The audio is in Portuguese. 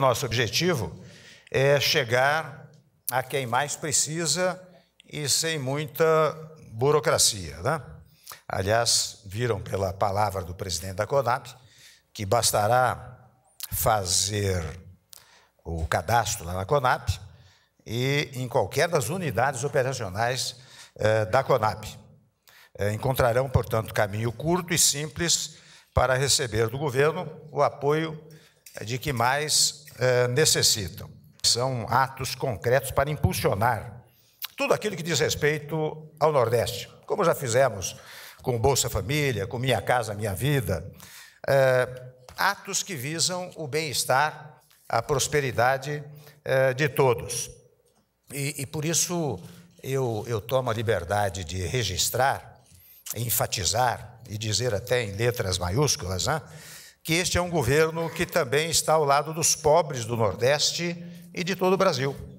Nosso objetivo é chegar a quem mais precisa e sem muita burocracia. Né? Aliás, viram pela palavra do presidente da CONAP que bastará fazer o cadastro lá na CONAP e em qualquer das unidades operacionais eh, da CONAP. Eh, encontrarão, portanto, caminho curto e simples para receber do governo o apoio de que mais eh, necessitam. São atos concretos para impulsionar tudo aquilo que diz respeito ao Nordeste, como já fizemos com Bolsa Família, com Minha Casa Minha Vida. Eh, atos que visam o bem-estar, a prosperidade eh, de todos. E, e por isso eu, eu tomo a liberdade de registrar, enfatizar e dizer até em letras maiúsculas, né? que este é um governo que também está ao lado dos pobres do Nordeste e de todo o Brasil.